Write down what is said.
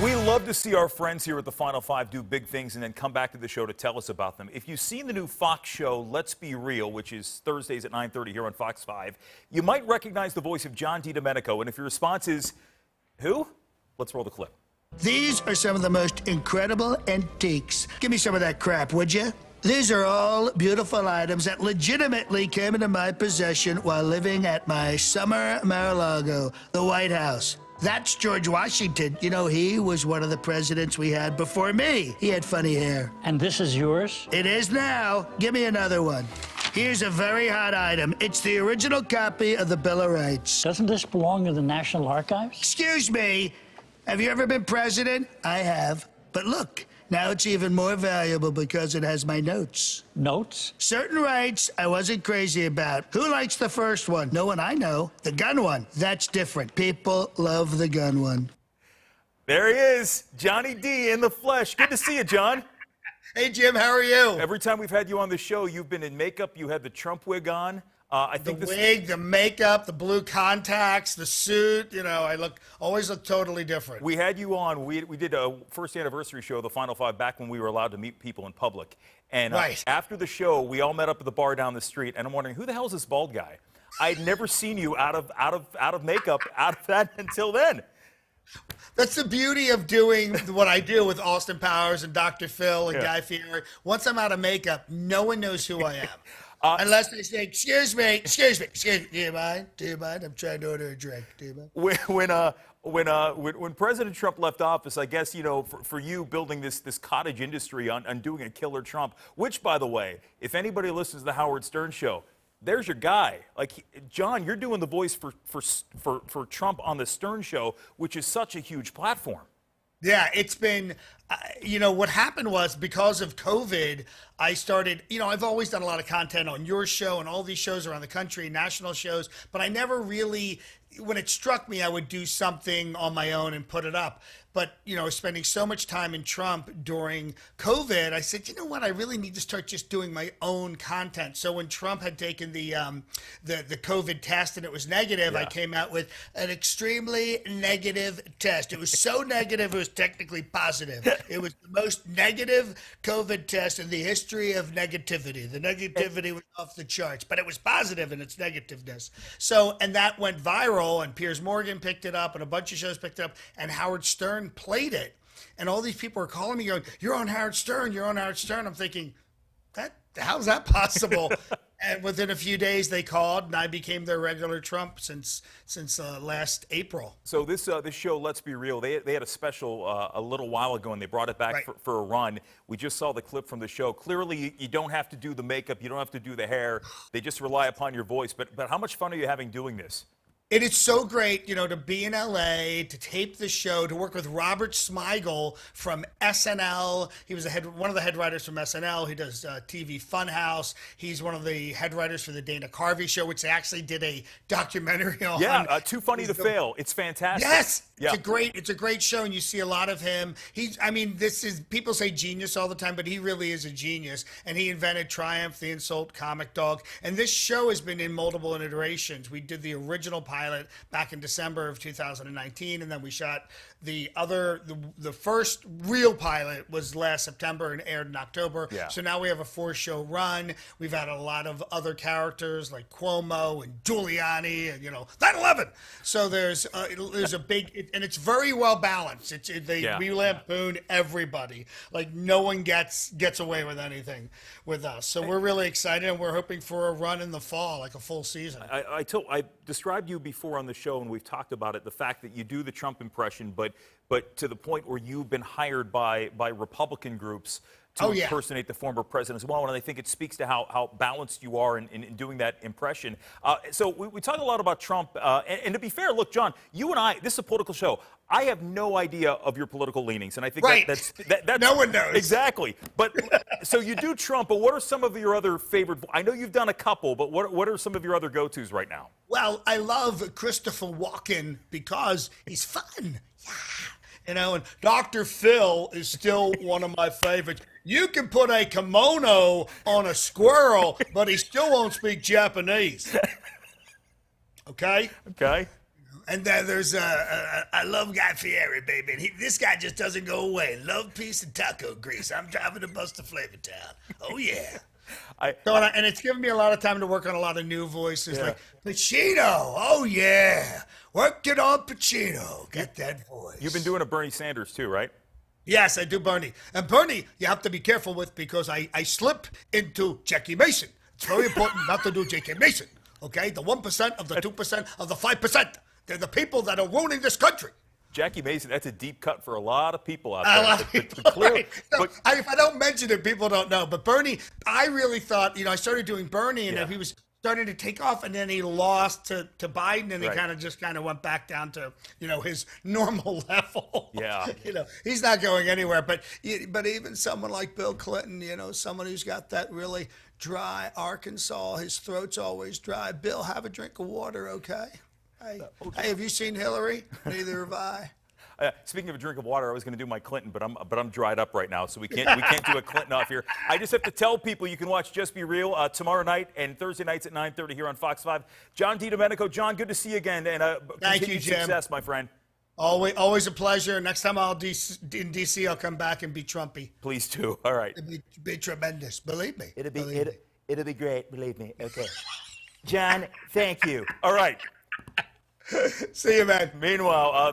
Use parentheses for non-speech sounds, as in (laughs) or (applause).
We love to see our friends here at the Final Five do big things and then come back to the show to tell us about them. If you've seen the new Fox show, Let's Be Real, which is Thursdays at 9.30 here on Fox 5, you might recognize the voice of John DiDomenico. And if your response is, who? Let's roll the clip. These are some of the most incredible antiques. Give me some of that crap, would you? These are all beautiful items that legitimately came into my possession while living at my summer Mar-a-Lago, the White House. That's George Washington. You know, he was one of the presidents we had before me. He had funny hair. And this is yours? It is now. Give me another one. Here's a very hot item. It's the original copy of the Bill of Rights. Doesn't this belong in the National Archives? Excuse me. Have you ever been president? I have. But look, now it's even more valuable because it has my notes. Notes? Certain rights I wasn't crazy about. Who likes the first one? No one I know. The gun one. That's different. People love the gun one. There he is, Johnny D in the flesh. Good to see you, John. (laughs) Hey, Jim, how are you? Every time we've had you on the show, you've been in makeup, you had the Trump wig on. Uh, I think the wig, is, the makeup, the blue contacts, the suit. You know, I look always look totally different. We had you on. We, we did a first anniversary show, the Final Five, back when we were allowed to meet people in public. And uh, after the show, we all met up at the bar down the street, and I'm wondering who the hell is this bald guy? I'd never seen you out of out of out of makeup out of that (laughs) until then. That's the beauty of doing what I do with Austin Powers and Dr. Phil and yeah. Guy Fieri. Once I'm out of makeup, no one knows who I am. (laughs) Uh, Unless they say, "Excuse me, excuse me, excuse me, do you mind? Do you mind? I'm trying to order a drink. Do you mind?" When when uh, when, uh, when, when President Trump left office, I guess you know for, for you building this this cottage industry on, on doing a killer Trump, which by the way, if anybody listens to the Howard Stern show, there's your guy. Like John, you're doing the voice for for for for Trump on the Stern show, which is such a huge platform. Yeah, it's been, uh, you know, what happened was because of COVID, I started, you know, I've always done a lot of content on your show and all these shows around the country, national shows, but I never really, when it struck me, I would do something on my own and put it up but you know, spending so much time in Trump during COVID, I said, you know what, I really need to start just doing my own content. So when Trump had taken the um, the the COVID test and it was negative, yeah. I came out with an extremely negative test. It was so negative, it was technically positive. It was the most negative COVID test in the history of negativity. The negativity was off the charts, but it was positive in its negativeness. So and that went viral, and Piers Morgan picked it up, and a bunch of shows picked it up, and Howard Stern Stern played it. And all these people are calling me going, You're on Howard Stern, you're on Howard Stern. I'm thinking, that how's that possible? (laughs) and within a few days they called and i became their regular trump since since uh, last april so this uh, this show let's be real they, they had a special uh, a little while ago and they brought it back right. for, for, a run we just saw the clip from the show clearly you, you, don't have to do the makeup you don't have to do the hair they just rely upon your voice but but how much fun are you having doing this it is so great, you know, to be in LA, to tape the show, to work with Robert Smigel from SNL. He was head, one of the head writers from SNL. He does uh, TV Funhouse. He's one of the head writers for the Dana Carvey show, which they actually did a documentary (laughs) on. Yeah, uh, Too Funny to the, Fail. It's fantastic. Yes, yeah. it's a great, it's a great show, and you see a lot of him. He's, I mean, this is people say genius all the time, but he really is a genius, and he invented Triumph, the Insult, Comic Dog, and this show has been in multiple iterations. We did the original pilot back in December of 2019, and then we shot the other the, the first real pilot was last September and aired in October. Yeah. So now we have a four show run. We've had a lot of other characters like Cuomo and Giuliani and you know 9/11. So there's uh, there's a big it, and it's very well balanced. It's it, they yeah. we lampoon everybody. Like no one gets gets away with anything with us. So we're really excited and we're hoping for a run in the fall, like a full season. I I, told, I described you before before on the show, and we've talked about it, the fact that you do the Trump impression, but, but to the point where you've been hired by, by Republican groups to oh, yeah. impersonate the former president as well. And I think it speaks to how, how balanced you are in, in, in doing that impression. Uh, so we, we, talk a lot about Trump. Uh, and, and, to be fair, look, John, you and I, this is a political show. I have no idea of your political leanings. And I think right. that, that's, that, that's. no one knows. Exactly. But (laughs) so you do Trump, but what are some of your other favorite? I know you've done a couple, but what, what are some of your other go tos right now? Well, I love Christopher Walken because he's fun. Yeah you know, and Dr. Phil is still one of my favorites. You can put a kimono on a squirrel, but he still won't speak Japanese. Okay. Okay. And then there's uh, love Guy Fieri, baby. And he, this guy just doesn't go away. Love, peace, and taco grease. I'm driving a bus to Flavor Town. Oh yeah. I, so, and, I, and, it's given me a lot of time to work on a lot of new voices yeah. like Pacino. Oh yeah, working it on Pacino. Get that voice. You've been doing a Bernie Sanders too, right? Yes, I do, Bernie. And Bernie, you have to be careful with because I, I slip into Jackie Mason. It's very important not to do Jackie Mason. Okay, the one percent of the two percent of the five percent. They're the people that are ruining this country. Jackie Mason, that's a deep cut for a lot of people out there. I, if I don't mention it, people don't know. But Bernie, I really thought, you know, I started doing Bernie, and yeah. he was started to take off, and then he lost to, to Biden, and he kind of just kind of went back down to you know his (laughs) normal level. Yeah, (laughs) you know he's not going anywhere. But but even someone like Bill Clinton, you know, someone who's got that really dry Arkansas, his throat's always dry. Bill, have a drink of water, okay? Hey, uh, okay. hey have you seen Hillary? Neither have I. Uh, speaking of a drink of water, I was going to do my Clinton, but I'm but I'm dried up right now, so we can't we can't do a Clinton off here. I just have to tell people you can watch Just Be Real uh, tomorrow night and Thursday nights at 9:30 here on Fox 5. John D. Domenico, John, good to see you again, and uh, thank you, Jim. Success, my friend. Always, always a pleasure. Next time I'll DC, in DC, I'll come back and be Trumpy. Please do. (laughs) All right. It'd be, be tremendous. Believe me. It'll be it'll, it'll be great. Believe me. Okay. John, thank you. All right. (laughs) See you, man. Meanwhile. Uh